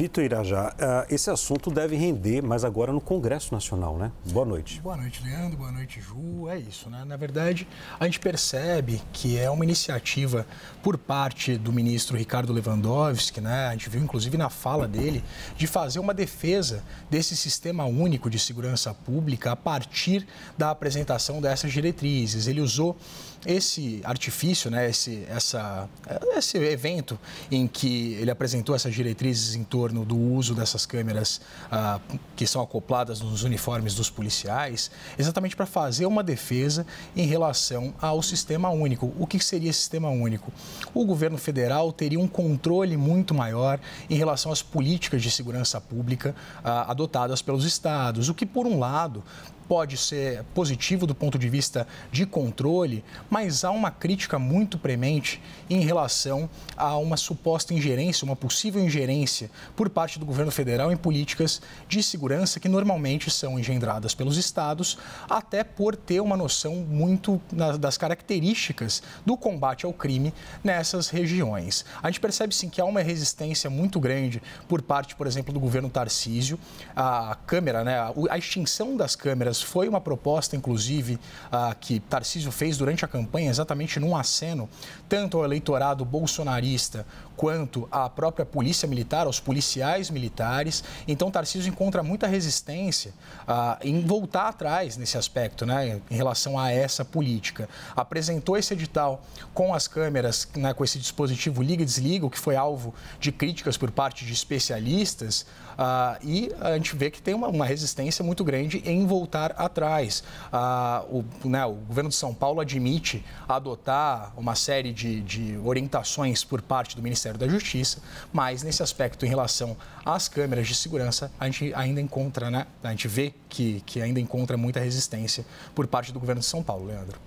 Vitor Irajá, ah, esse assunto deve render, mas agora no Congresso Nacional, né? Boa noite. Boa noite, Leandro. Boa noite, Ju. É isso, né? Na verdade, a gente percebe que é uma iniciativa por parte do ministro Ricardo Lewandowski, né? A gente viu, inclusive, na fala dele, de fazer uma defesa desse sistema único de segurança pública a partir da apresentação dessas diretrizes. Ele usou esse artifício, né? Esse, essa, esse evento em que ele apresentou essas diretrizes em torno torno do uso dessas câmeras ah, que são acopladas nos uniformes dos policiais, exatamente para fazer uma defesa em relação ao sistema único. O que seria esse sistema único? O governo federal teria um controle muito maior em relação às políticas de segurança pública ah, adotadas pelos estados, o que, por um lado, pode ser positivo do ponto de vista de controle, mas há uma crítica muito premente em relação a uma suposta ingerência, uma possível ingerência por parte do governo federal em políticas de segurança que normalmente são engendradas pelos estados, até por ter uma noção muito das características do combate ao crime nessas regiões. A gente percebe sim que há uma resistência muito grande por parte, por exemplo, do governo Tarcísio. A câmera, né, a extinção das câmeras foi uma proposta, inclusive, que Tarcísio fez durante a campanha, exatamente num aceno tanto ao eleitorado bolsonarista quanto à própria polícia militar, aos policiais policiais militares. Então, Tarcísio encontra muita resistência ah, em voltar atrás nesse aspecto, né, em relação a essa política. Apresentou esse edital com as câmeras, né, com esse dispositivo liga e desliga, o que foi alvo de críticas por parte de especialistas, ah, e a gente vê que tem uma, uma, resistência muito grande em voltar atrás. Ah, o, né, o governo de São Paulo admite adotar uma série de, de orientações por parte do Ministério da Justiça, mas nesse aspecto em relação relação às câmeras de segurança, a gente ainda encontra, né? A gente vê que, que ainda encontra muita resistência por parte do governo de São Paulo, Leandro.